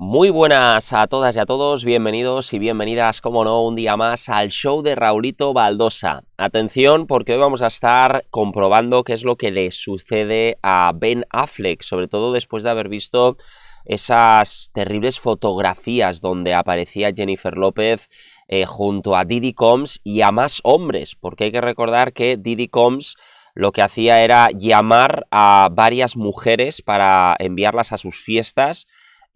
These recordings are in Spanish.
Muy buenas a todas y a todos, bienvenidos y bienvenidas, como no, un día más al show de Raulito Baldosa. Atención, porque hoy vamos a estar comprobando qué es lo que le sucede a Ben Affleck, sobre todo después de haber visto esas terribles fotografías donde aparecía Jennifer López eh, junto a Didi Combs y a más hombres, porque hay que recordar que Didi Combs lo que hacía era llamar a varias mujeres para enviarlas a sus fiestas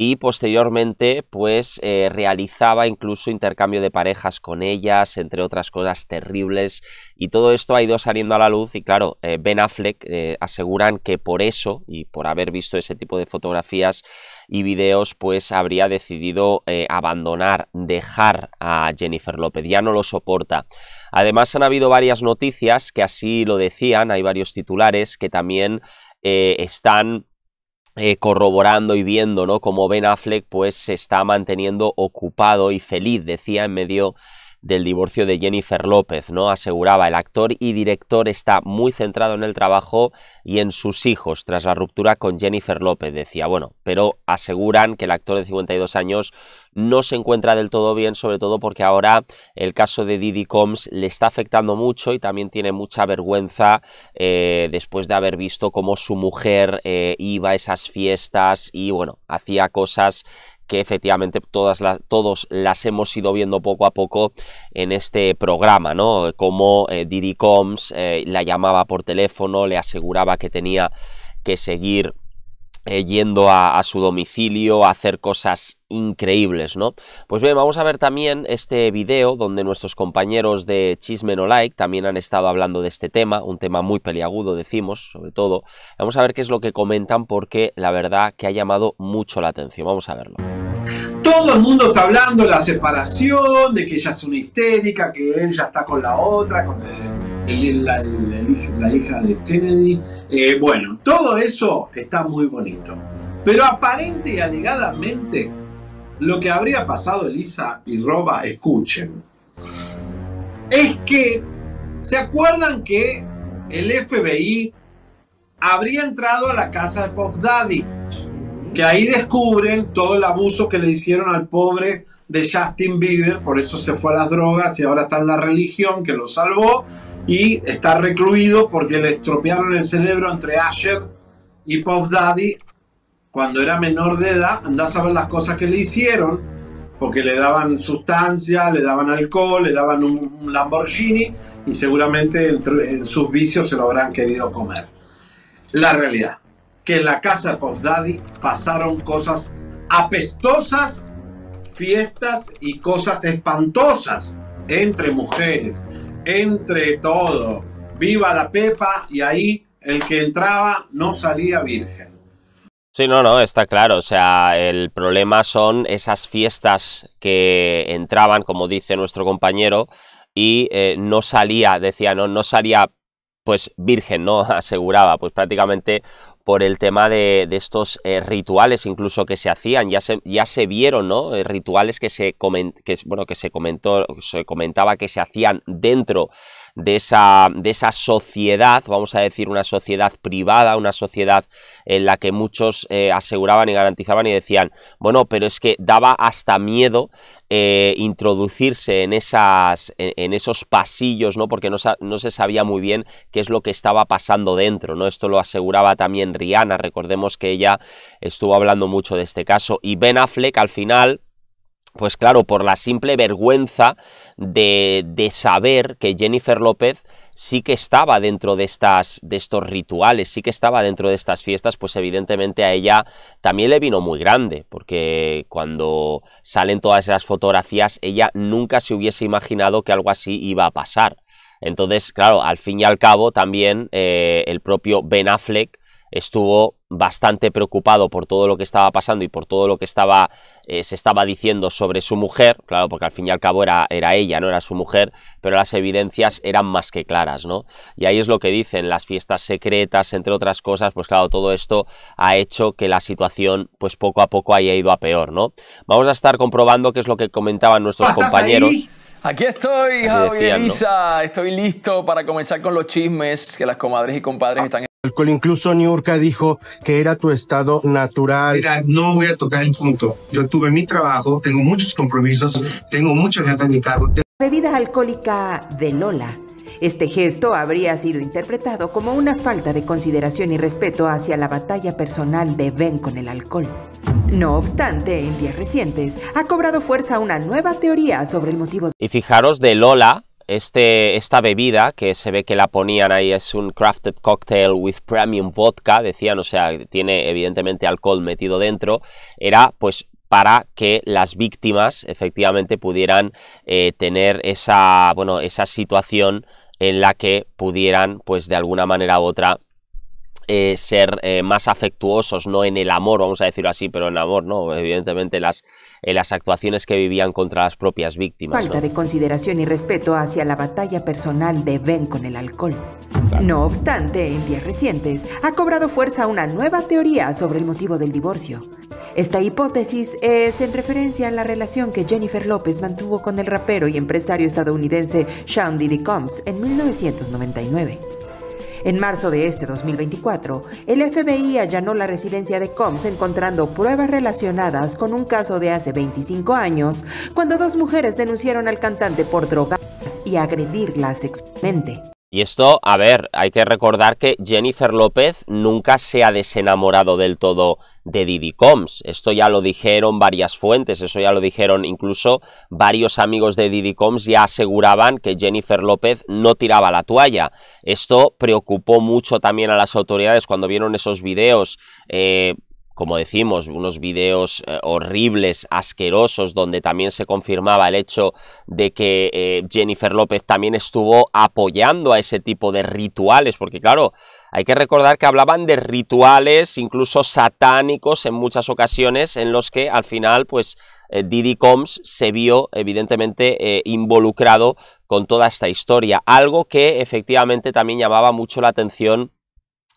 y posteriormente pues eh, realizaba incluso intercambio de parejas con ellas, entre otras cosas terribles y todo esto ha ido saliendo a la luz y claro, eh, Ben Affleck eh, aseguran que por eso y por haber visto ese tipo de fotografías y videos pues habría decidido abandonar, dejar a Jennifer López, ya no lo soporta. Además han habido varias noticias que así lo decían, hay varios titulares que también están eh, corroborando y viendo, ¿no? Como Ben Affleck pues se está manteniendo ocupado y feliz, decía en medio del divorcio de Jennifer López, ¿no? Aseguraba, el actor y director está muy centrado en el trabajo y en sus hijos tras la ruptura con Jennifer López, decía, bueno, pero aseguran que el actor de 52 años no se encuentra del todo bien, sobre todo porque ahora el caso de Didi Combs le está afectando mucho y también tiene mucha vergüenza eh, después de haber visto cómo su mujer eh, iba a esas fiestas y, bueno, hacía cosas que efectivamente todas las, todos las hemos ido viendo poco a poco en este programa, ¿no? Como eh, Didi Combs eh, la llamaba por teléfono, le aseguraba que tenía que seguir eh, yendo a, su domicilio a hacer cosas increíbles, ¿no? Pues bien, vamos a ver también este video donde nuestros compañeros de Chisme No Like también han estado hablando de este tema, un tema muy peliagudo, decimos, sobre todo. Vamos a ver qué es lo que comentan porque la verdad que ha llamado mucho la atención. Vamos a verlo. Todo el mundo está hablando de la separación, de que ella es una histérica, que él ya está con la otra, con la, hija de Kennedy. Eh, bueno, todo eso está muy bonito. Pero aparente y alegadamente, lo que habría pasado, Elisa y Roba, escuchen, es que, ¿se acuerdan que el FBI habría entrado a la casa de Puff Daddy? que ahí descubren todo el abuso que le hicieron al pobre de Justin Bieber, por eso se fue a las drogas y ahora está en la religión que lo salvó y está recluido porque le estropearon el cerebro entre Asher y Pop Daddy cuando era menor de edad, andás a ver las cosas que le hicieron, porque le daban sustancia, le daban alcohol, le daban un, Lamborghini y seguramente en sus vicios se lo habrán querido comer. La realidad que en la casa de Puff pasaron cosas apestosas, fiestas y cosas espantosas entre mujeres, entre todo. Viva la Pepa y ahí el que entraba no salía virgen. Sí, no, no, está claro. O sea, el problema son esas fiestas que entraban, como dice nuestro compañero, y eh, no salía, decía, no, no salía pues virgen, ¿no? Aseguraba, pues prácticamente por el tema de, estos eh, rituales incluso que se hacían, ya se, ya se vieron, ¿no? Eh, rituales que se, que, bueno, que se, comentó, se comentaba que se hacían dentro de esa, de esa sociedad, vamos a decir una sociedad privada, una sociedad en la que muchos eh, aseguraban y garantizaban y decían, bueno, pero es que daba hasta miedo eh, introducirse en, esas, en, esos pasillos, ¿no? porque no, no, se sabía muy bien qué es lo que estaba pasando dentro. ¿no? Esto lo aseguraba también Rihanna, recordemos que ella estuvo hablando mucho de este caso. Y Ben Affleck al final pues claro, por la simple vergüenza de, de, saber que Jennifer López sí que estaba dentro de, estas, de estos rituales, sí que estaba dentro de estas fiestas, pues evidentemente a ella también le vino muy grande, porque cuando salen todas esas fotografías, ella nunca se hubiese imaginado que algo así iba a pasar. Entonces, claro, al fin y al cabo también eh, el propio Ben Affleck estuvo bastante preocupado por todo lo que estaba pasando y por todo lo que estaba, eh, se estaba diciendo sobre su mujer, claro, porque al fin y al cabo era, era ella, no era su mujer, pero las evidencias eran más que claras, ¿no? Y ahí es lo que dicen, las fiestas secretas, entre otras cosas, pues claro, todo esto ha hecho que la situación, pues poco a poco haya ido a peor, ¿no? Vamos a estar comprobando qué es lo que comentaban nuestros compañeros. Aquí estoy, Javier Estoy listo para comenzar con los chismes que las comadres y compadres ah. están alcohol. Incluso Niurka dijo que era tu estado natural. Mira, no voy a tocar el punto. Yo tuve mi trabajo, tengo muchos compromisos, tengo mucha gente en mi cargo. Bebida alcohólica de Lola. Este gesto habría sido interpretado como una falta de consideración y respeto hacia la batalla personal de Ben con el alcohol. No obstante, en días recientes ha cobrado fuerza una nueva teoría sobre el motivo. De... Y fijaros de Lola, este, esta bebida que se ve que la ponían ahí es un crafted cocktail with premium vodka, decían, o sea, tiene evidentemente alcohol metido dentro, era pues para que las víctimas efectivamente pudieran eh, tener esa, bueno, esa situación en la que pudieran pues de alguna manera u otra eh, ser eh, más afectuosos, no en el amor, vamos a decirlo así, pero en amor, no, evidentemente las, eh, las actuaciones que vivían contra las propias víctimas. Falta de consideración y respeto hacia la batalla personal de Ben con el alcohol. No obstante, en días recientes ha cobrado fuerza una nueva teoría sobre el motivo del divorcio. Esta hipótesis es en referencia a la relación que Jennifer López mantuvo con el rapero y empresario estadounidense Sean Diddy Combs en 1999. En marzo de este 2024, el FBI allanó la residencia de Combs encontrando pruebas relacionadas con un caso de hace 25 años, cuando dos mujeres denunciaron al cantante por drogas y agredirlas sexualmente. Y esto, a ver, hay que recordar que Jennifer López nunca se ha desenamorado del todo de Didi Combs, Esto ya lo dijeron varias fuentes, eso ya lo dijeron incluso varios amigos de Didi Combs, ya aseguraban que Jennifer López no tiraba la toalla. Esto preocupó mucho también a las autoridades cuando vieron esos videos. Eh, como decimos, unos videos eh, horribles, asquerosos, donde también se confirmaba el hecho de que eh, Jennifer López también estuvo apoyando a ese tipo de rituales, porque claro, hay que recordar que hablaban de rituales, incluso satánicos en muchas ocasiones, en los que al final, pues, eh, Didi Combs se vio evidentemente involucrado con toda esta historia, algo que efectivamente también llamaba mucho la atención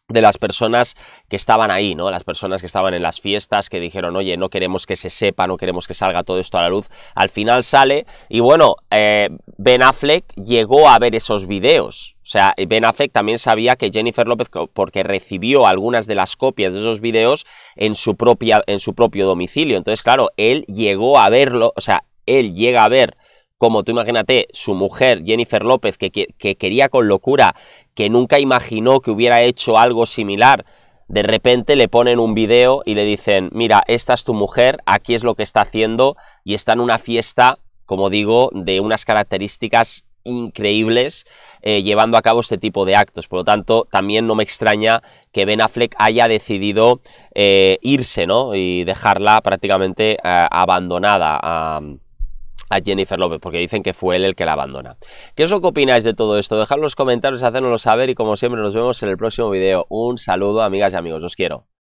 de las personas que estaban ahí, ¿no? Las personas que estaban en las fiestas, que dijeron, oye, no queremos que se sepa, no queremos que salga todo esto a la luz. Al final sale y bueno, eh, Ben Affleck llegó a ver esos videos. O sea, Ben Affleck también sabía que Jennifer López, porque recibió algunas de las copias de esos videos en su, propia, en su propio domicilio. Entonces, claro, él llegó a verlo, o sea, él llega a ver como tú imagínate, su mujer, Jennifer López, que, quería con locura, que nunca imaginó que hubiera hecho algo similar, de repente le ponen un video y le dicen, mira, esta es tu mujer, aquí es lo que está haciendo, y está en una fiesta, como digo, de unas características increíbles eh, llevando a cabo este tipo de actos. Por lo tanto, también no me extraña que Ben Affleck haya decidido eh, irse, ¿no? Y dejarla prácticamente eh, abandonada a Jennifer López, porque dicen que fue él el que la abandona. ¿Qué es lo que opináis de todo esto? Dejad los comentarios, hacednoslo saber y como siempre nos vemos en el próximo video. Un saludo amigas y amigos, os quiero.